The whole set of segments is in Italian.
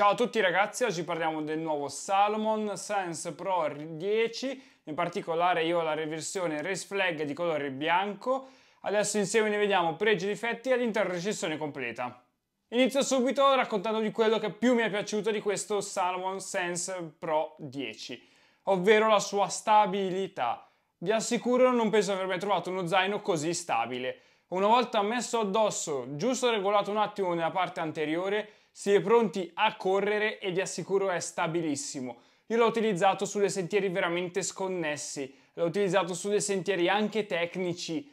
Ciao a tutti ragazzi, oggi parliamo del nuovo Salomon Sense Pro 10, in particolare io ho la reversione Race Flag di colore bianco. Adesso insieme ne vediamo pregi e difetti all'interno recessione completa. Inizio subito raccontandovi quello che più mi è piaciuto di questo Salomon Sense Pro 10, ovvero la sua stabilità. Vi assicuro non penso di aver mai trovato uno zaino così stabile. Una volta messo addosso, giusto regolato un attimo nella parte anteriore, si è pronti a correre e vi assicuro è stabilissimo. Io l'ho utilizzato sulle sentieri veramente sconnessi, l'ho utilizzato su dei sentieri anche tecnici.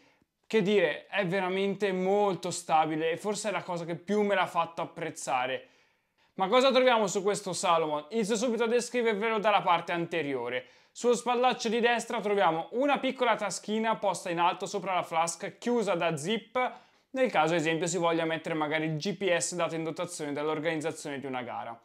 Che dire, è veramente molto stabile e forse è la cosa che più me l'ha fatto apprezzare. Ma cosa troviamo su questo Salomon? Inizio subito a descrivervelo dalla parte anteriore. Sullo spallaccio di destra troviamo una piccola taschina posta in alto sopra la flask chiusa da zip nel caso ad esempio si voglia mettere magari il GPS dato in dotazione dall'organizzazione di una gara.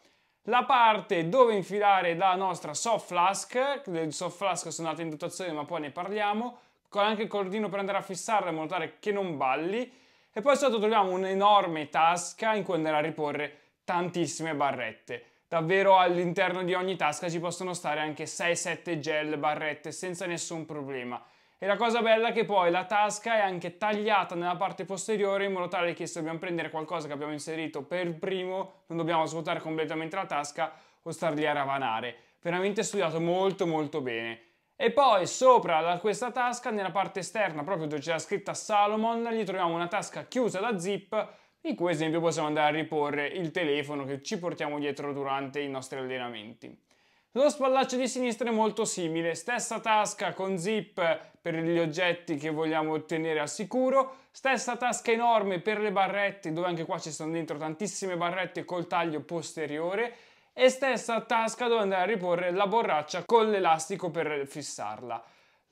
La parte dove infilare la nostra soft flask, del soft flask sono date in dotazione ma poi ne parliamo, con anche il cordino per andare a fissarla in modo tale che non balli, e poi sotto troviamo un'enorme tasca in cui andare a riporre tantissime barrette. Davvero all'interno di ogni tasca ci possono stare anche 6-7 gel barrette senza nessun problema. E la cosa bella è che poi la tasca è anche tagliata nella parte posteriore in modo tale che se dobbiamo prendere qualcosa che abbiamo inserito per primo non dobbiamo svuotare completamente la tasca o star lì a ravanare. Veramente studiato molto molto bene. E poi sopra da questa tasca, nella parte esterna, proprio dove c'è la scritta Salomon, gli troviamo una tasca chiusa da zip in cui ad esempio possiamo andare a riporre il telefono che ci portiamo dietro durante i nostri allenamenti. Lo spallaccio di sinistra è molto simile, stessa tasca con zip per gli oggetti che vogliamo ottenere al sicuro, stessa tasca enorme per le barrette, dove anche qua ci sono dentro tantissime barrette col taglio posteriore, e stessa tasca dove andare a riporre la borraccia con l'elastico per fissarla.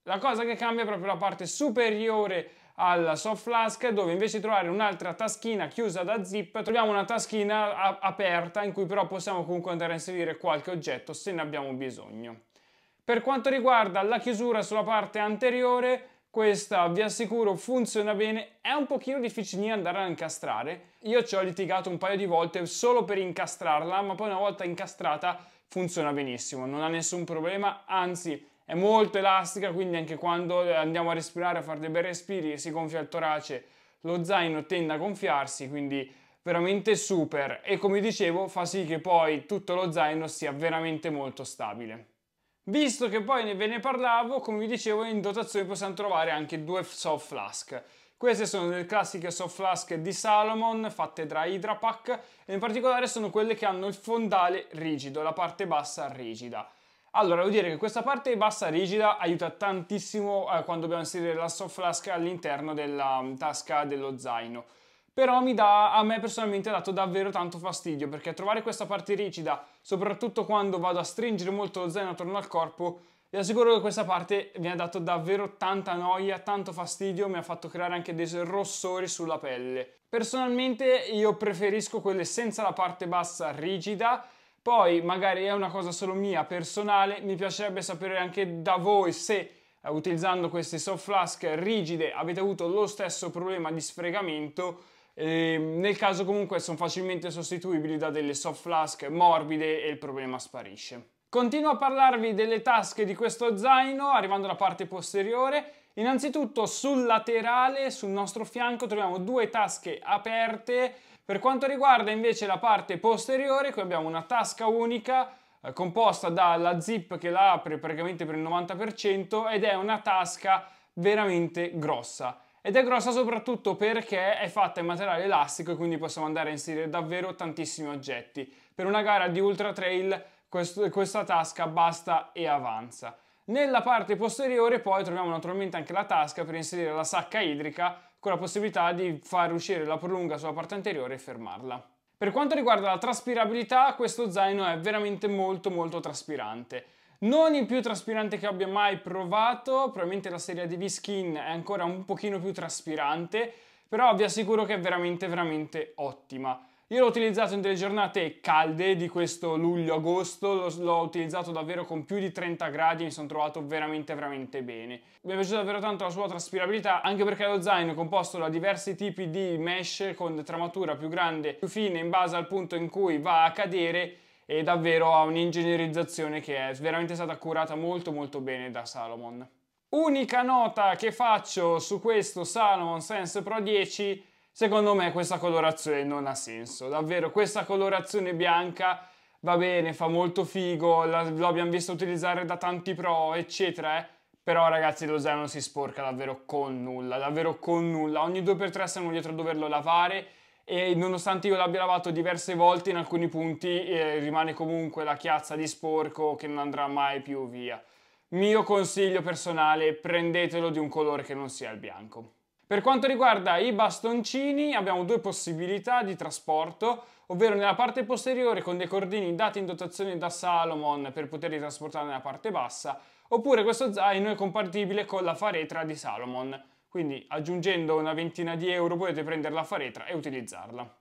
La cosa che cambia è proprio la parte superiore al soft flask dove invece di trovare un'altra taschina chiusa da zip troviamo una taschina aperta in cui però possiamo comunque andare a inserire qualche oggetto se ne abbiamo bisogno. Per quanto riguarda la chiusura sulla parte anteriore questa vi assicuro funziona bene, è un pochino difficilina andare a incastrare. Io ci ho litigato un paio di volte solo per incastrarla, ma poi una volta incastrata funziona benissimo, non ha nessun problema, anzi è molto elastica, quindi anche quando eh, andiamo a respirare, a fare dei bei respiri e si gonfia il torace, lo zaino tende a gonfiarsi, quindi veramente super e come dicevo fa sì che poi tutto lo zaino sia veramente molto stabile. Visto che poi ve ne parlavo, come vi dicevo in dotazione possiamo trovare anche due soft flask. Queste sono le classiche soft flask di Salomon fatte da Hydra Pack e in particolare sono quelle che hanno il fondale rigido, la parte bassa rigida. Allora, devo dire che questa parte bassa rigida aiuta tantissimo eh, quando dobbiamo inserire la soft flask all'interno della um, tasca dello zaino. Però dà, a me personalmente ha dato davvero tanto fastidio, perché trovare questa parte rigida, soprattutto quando vado a stringere molto lo zaino attorno al corpo, vi assicuro che questa parte mi ha dato davvero tanta noia, tanto fastidio, mi ha fatto creare anche dei rossori sulla pelle. Personalmente io preferisco quelle senza la parte bassa rigida, poi magari è una cosa solo mia, personale, mi piacerebbe sapere anche da voi se eh, utilizzando queste soft flask rigide avete avuto lo stesso problema di sfregamento. Eh, nel caso comunque sono facilmente sostituibili da delle soft flask morbide e il problema sparisce. Continuo a parlarvi delle tasche di questo zaino arrivando alla parte posteriore. Innanzitutto sul laterale, sul nostro fianco, troviamo due tasche aperte per quanto riguarda invece la parte posteriore, qui abbiamo una tasca unica eh, composta dalla zip che la apre praticamente per il 90% ed è una tasca veramente grossa. Ed è grossa soprattutto perché è fatta in materiale elastico e quindi possiamo andare a inserire davvero tantissimi oggetti. Per una gara di ultra trail questo, questa tasca basta e avanza. Nella parte posteriore poi troviamo naturalmente anche la tasca per inserire la sacca idrica con la possibilità di far uscire la prolunga sulla parte anteriore e fermarla. Per quanto riguarda la traspirabilità, questo zaino è veramente molto molto traspirante. Non il più traspirante che abbia mai provato, probabilmente la serie DV Skin è ancora un pochino più traspirante, però vi assicuro che è veramente veramente ottima. Io l'ho utilizzato in delle giornate calde di questo luglio-agosto, l'ho utilizzato davvero con più di 30 gradi e mi sono trovato veramente veramente bene. Mi è piaciuta davvero tanto la sua traspirabilità, anche perché lo zaino è composto da diversi tipi di mesh con tramatura più grande, più fine in base al punto in cui va a cadere e davvero ha un'ingegnerizzazione che è veramente stata curata molto molto bene da Salomon. Unica nota che faccio su questo Salomon Sense Pro 10 Secondo me questa colorazione non ha senso, davvero questa colorazione bianca va bene, fa molto figo, l'abbiamo visto utilizzare da tanti pro, eccetera, eh? però ragazzi lo Zeno si sporca davvero con nulla, davvero con nulla, ogni 2x3 siamo dietro a doverlo lavare e nonostante io l'abbia lavato diverse volte in alcuni punti eh, rimane comunque la chiazza di sporco che non andrà mai più via. Mio consiglio personale, prendetelo di un colore che non sia il bianco. Per quanto riguarda i bastoncini abbiamo due possibilità di trasporto, ovvero nella parte posteriore con dei cordini dati in dotazione da Salomon per poterli trasportare nella parte bassa, oppure questo zaino è compatibile con la faretra di Salomon, quindi aggiungendo una ventina di euro potete prendere la faretra e utilizzarla.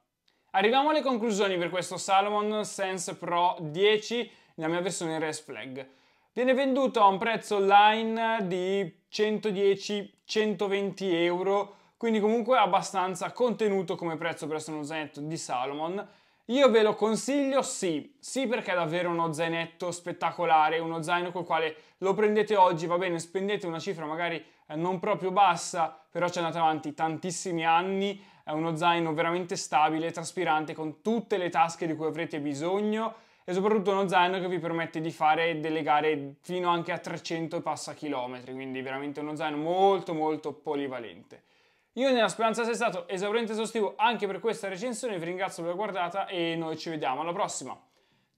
Arriviamo alle conclusioni per questo Salomon Sense Pro 10 nella mia versione Res Flag. Viene venduto a un prezzo online di 110 120 euro, quindi comunque abbastanza contenuto come prezzo per essere uno zainetto di Salomon. Io ve lo consiglio sì, sì perché è davvero uno zainetto spettacolare, uno zaino col quale lo prendete oggi, va bene, spendete una cifra magari eh, non proprio bassa, però ci andate avanti tantissimi anni, è uno zaino veramente stabile, traspirante, con tutte le tasche di cui avrete bisogno, e soprattutto uno zaino che vi permette di fare delle gare fino anche a 300 passa chilometri, quindi veramente uno zaino molto molto polivalente. Io nella speranza sia stato esauriente e esaustivo anche per questa recensione, vi ringrazio per la guardata e noi ci vediamo alla prossima.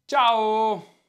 Ciao!